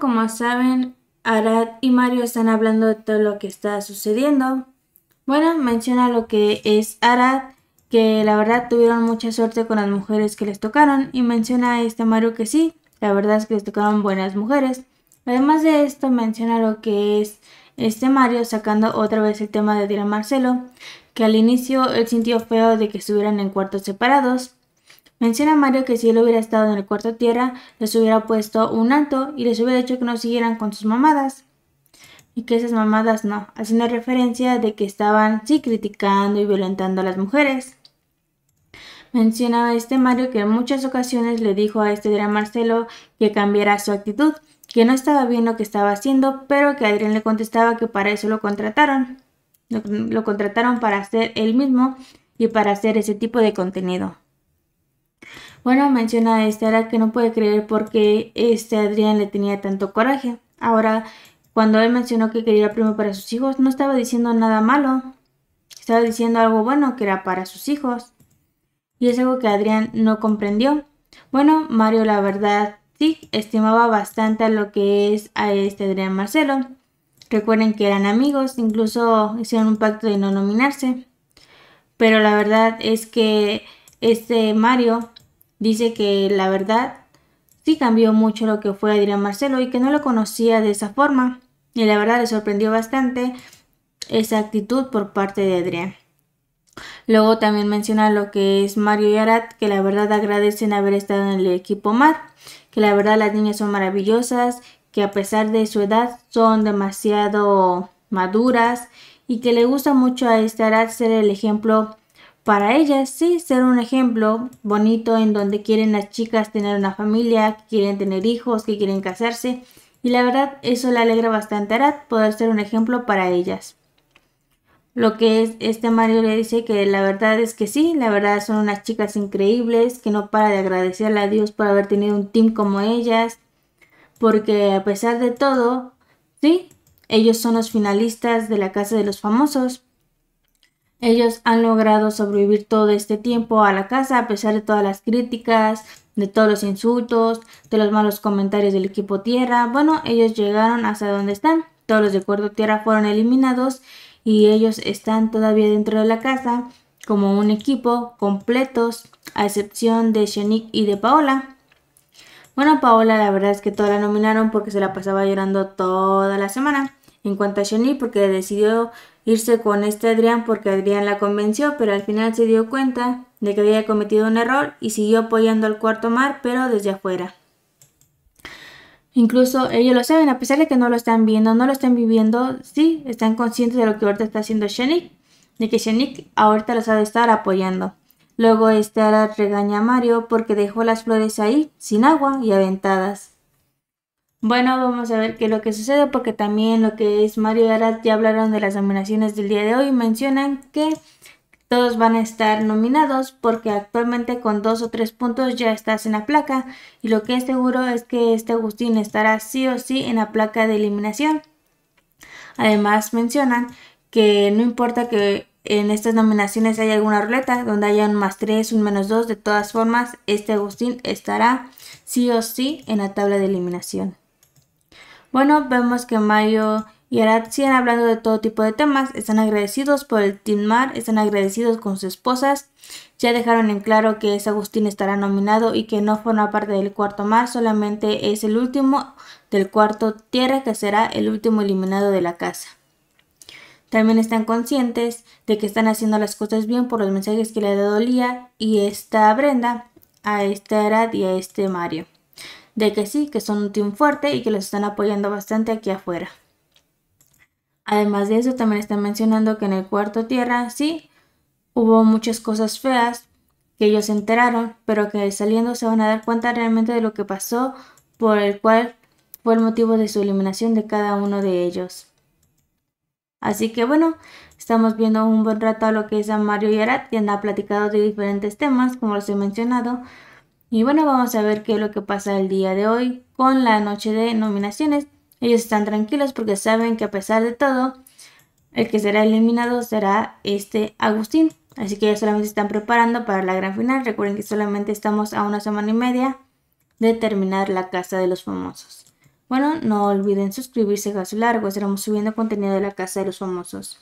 Como saben, Arad y Mario están hablando de todo lo que está sucediendo. Bueno, menciona lo que es Arad, que la verdad tuvieron mucha suerte con las mujeres que les tocaron. Y menciona a este Mario que sí, la verdad es que les tocaron buenas mujeres. Además de esto, menciona lo que es este Mario sacando otra vez el tema de Dira Marcelo, que al inicio él sintió feo de que estuvieran en cuartos separados, Menciona Mario que si él hubiera estado en el cuarto tierra, les hubiera puesto un alto y les hubiera dicho que no siguieran con sus mamadas. Y que esas mamadas no, haciendo referencia de que estaban sí criticando y violentando a las mujeres. Menciona a este Mario que en muchas ocasiones le dijo a este gran Marcelo que cambiara su actitud, que no estaba bien lo que estaba haciendo, pero que Adrián le contestaba que para eso lo contrataron. Lo, lo contrataron para hacer él mismo y para hacer ese tipo de contenido. Bueno, menciona a Estela que no puede creer por qué este Adrián le tenía tanto coraje. Ahora, cuando él mencionó que quería primo para sus hijos, no estaba diciendo nada malo. Estaba diciendo algo bueno que era para sus hijos. Y es algo que Adrián no comprendió. Bueno, Mario la verdad sí, estimaba bastante a lo que es a este Adrián Marcelo. Recuerden que eran amigos, incluso hicieron un pacto de no nominarse. Pero la verdad es que este Mario Dice que la verdad sí cambió mucho lo que fue Adrián Marcelo y que no lo conocía de esa forma. Y la verdad le sorprendió bastante esa actitud por parte de Adrián. Luego también menciona lo que es Mario y Arat, que la verdad agradecen haber estado en el equipo mar. que la verdad las niñas son maravillosas, que a pesar de su edad son demasiado maduras y que le gusta mucho a este Arat ser el ejemplo para ellas sí ser un ejemplo bonito en donde quieren las chicas tener una familia, que quieren tener hijos, que quieren casarse. Y la verdad, eso le alegra bastante a Arad poder ser un ejemplo para ellas. Lo que es, este Mario le dice que la verdad es que sí, la verdad son unas chicas increíbles, que no para de agradecerle a Dios por haber tenido un team como ellas, porque a pesar de todo, sí, ellos son los finalistas de la Casa de los Famosos, ellos han logrado sobrevivir todo este tiempo a la casa a pesar de todas las críticas, de todos los insultos, de los malos comentarios del equipo Tierra. Bueno, ellos llegaron hasta donde están. Todos los de Cuarto Tierra fueron eliminados y ellos están todavía dentro de la casa como un equipo completos, a excepción de Shanique y de Paola. Bueno, Paola la verdad es que toda la nominaron porque se la pasaba llorando toda la semana. En cuanto a Shanique, porque decidió irse con este Adrián porque Adrián la convenció, pero al final se dio cuenta de que había cometido un error y siguió apoyando al cuarto mar, pero desde afuera. Incluso ellos lo saben, a pesar de que no lo están viendo, no lo están viviendo, sí, están conscientes de lo que ahorita está haciendo Shenik, de que Shenik ahorita los ha de estar apoyando. Luego este regaña a Mario porque dejó las flores ahí, sin agua y aventadas. Bueno, vamos a ver qué es lo que sucede porque también lo que es Mario y Arad ya hablaron de las nominaciones del día de hoy. Mencionan que todos van a estar nominados porque actualmente con dos o tres puntos ya estás en la placa y lo que es seguro es que este Agustín estará sí o sí en la placa de eliminación. Además mencionan que no importa que en estas nominaciones haya alguna ruleta donde haya un más 3, un menos 2, de todas formas este Agustín estará sí o sí en la tabla de eliminación. Bueno, vemos que Mario y Arad siguen hablando de todo tipo de temas. Están agradecidos por el Team Mar, están agradecidos con sus esposas. Ya dejaron en claro que es Agustín estará nominado y que no forma parte del cuarto mar, solamente es el último del cuarto tierra que será el último eliminado de la casa. También están conscientes de que están haciendo las cosas bien por los mensajes que le ha dado Lía y esta Brenda a esta Arad y a este Mario de que sí, que son un team fuerte y que los están apoyando bastante aquí afuera. Además de eso, también están mencionando que en el cuarto tierra, sí, hubo muchas cosas feas que ellos se enteraron, pero que saliendo se van a dar cuenta realmente de lo que pasó, por el cual fue el motivo de su eliminación de cada uno de ellos. Así que bueno, estamos viendo un buen rato a lo que es a Mario y Arat. quien ha platicado de diferentes temas, como los he mencionado, y bueno, vamos a ver qué es lo que pasa el día de hoy con la noche de nominaciones. Ellos están tranquilos porque saben que a pesar de todo, el que será eliminado será este Agustín. Así que ya solamente están preparando para la gran final. Recuerden que solamente estamos a una semana y media de terminar la Casa de los Famosos. Bueno, no olviden suscribirse a su largo, estaremos subiendo contenido de la Casa de los Famosos.